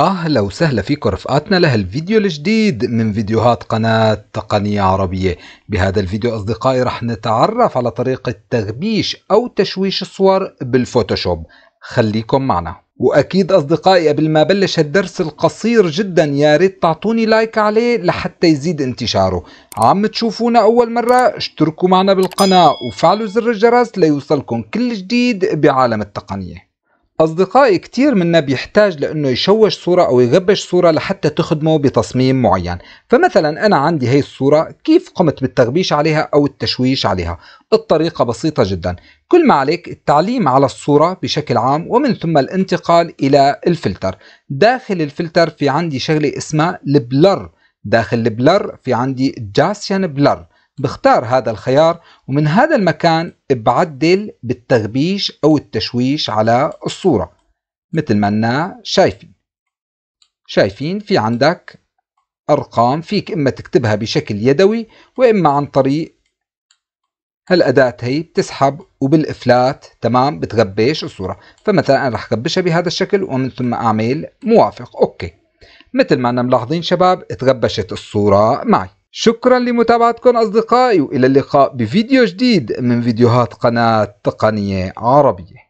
أهلا وسهلا فيكم رفقاتنا لهالفيديو الجديد من فيديوهات قناة تقنية عربية بهذا الفيديو أصدقائي رح نتعرف على طريقة تغبيش أو تشويش الصور بالفوتوشوب خليكم معنا وأكيد أصدقائي قبل ما بلش هالدرس القصير جدا يا ريت تعطوني لايك عليه لحتى يزيد انتشاره عم تشوفونا أول مرة اشتركوا معنا بالقناة وفعلوا زر الجرس ليوصلكم كل جديد بعالم التقنية أصدقائي كتير منا بيحتاج لأنه يشوش صورة أو يغبش صورة لحتى تخدمه بتصميم معين فمثلا أنا عندي هي الصورة كيف قمت بالتغبيش عليها أو التشويش عليها الطريقة بسيطة جدا كل ما عليك التعليم على الصورة بشكل عام ومن ثم الانتقال إلى الفلتر داخل الفلتر في عندي شغلة اسمها البلر داخل البلر في عندي جاسيان بلر بختار هذا الخيار ومن هذا المكان بعدل بالتغبيش أو التشويش على الصورة مثل ما أنا شايفين شايفين في عندك أرقام فيك إما تكتبها بشكل يدوي وإما عن طريق هالأداة هي بتسحب وبالإفلات تمام بتغبش الصورة فمثلا أنا رح غبشها بهذا الشكل ومن ثم أعمل موافق أوكي مثل ما أنا ملاحظين شباب تغبشت الصورة معي شكرا لمتابعتكم أصدقائي وإلى اللقاء بفيديو جديد من فيديوهات قناة تقنية عربية